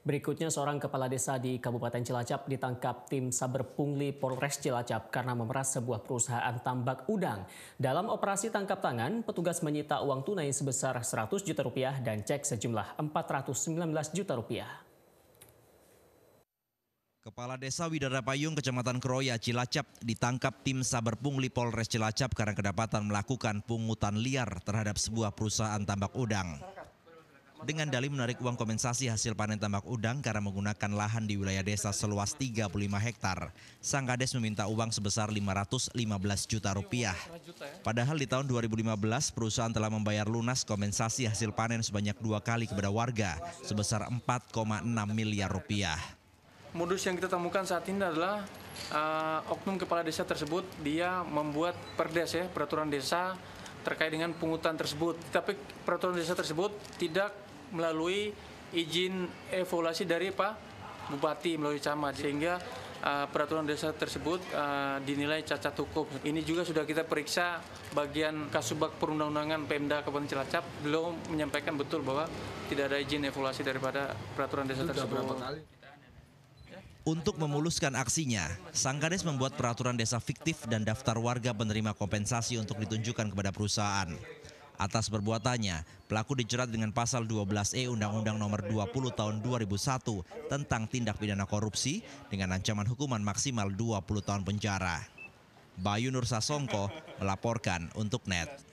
Berikutnya, seorang kepala desa di Kabupaten Cilacap ditangkap tim Saber Pungli Polres Cilacap karena memeras sebuah perusahaan tambak udang. Dalam operasi tangkap tangan, petugas menyita uang tunai sebesar 100 juta rupiah dan cek sejumlah 419 juta rupiah. Kepala Desa Widara Payung Kecamatan Kroya Cilacap ditangkap tim Saber Pungli Polres Cilacap karena kedapatan melakukan pungutan liar terhadap sebuah perusahaan tambak udang dengan dalih menarik uang kompensasi hasil panen tambak udang karena menggunakan lahan di wilayah desa seluas 35 hektar. Sang Kades meminta uang sebesar 515 juta rupiah. Padahal di tahun 2015 perusahaan telah membayar lunas kompensasi hasil panen sebanyak dua kali kepada warga sebesar 4,6 miliar rupiah modus yang kita temukan saat ini adalah uh, oknum kepala desa tersebut dia membuat perdes ya peraturan desa terkait dengan pungutan tersebut. Tapi peraturan desa tersebut tidak melalui izin evaluasi dari Pak Bupati melalui camat sehingga uh, peraturan desa tersebut uh, dinilai cacat hukum. Ini juga sudah kita periksa bagian kasubag perundang-undangan Pemda Kabupaten Cilacap belum menyampaikan betul bahwa tidak ada izin evaluasi daripada peraturan desa tersebut. Untuk memuluskan aksinya, Sang Kades membuat peraturan desa fiktif dan daftar warga penerima kompensasi untuk ditunjukkan kepada perusahaan. Atas perbuatannya, pelaku dijerat dengan pasal 12E Undang-Undang Nomor 20 Tahun 2001 tentang tindak pidana korupsi dengan ancaman hukuman maksimal 20 tahun penjara. Bayu Nur Sasongko melaporkan untuk NET.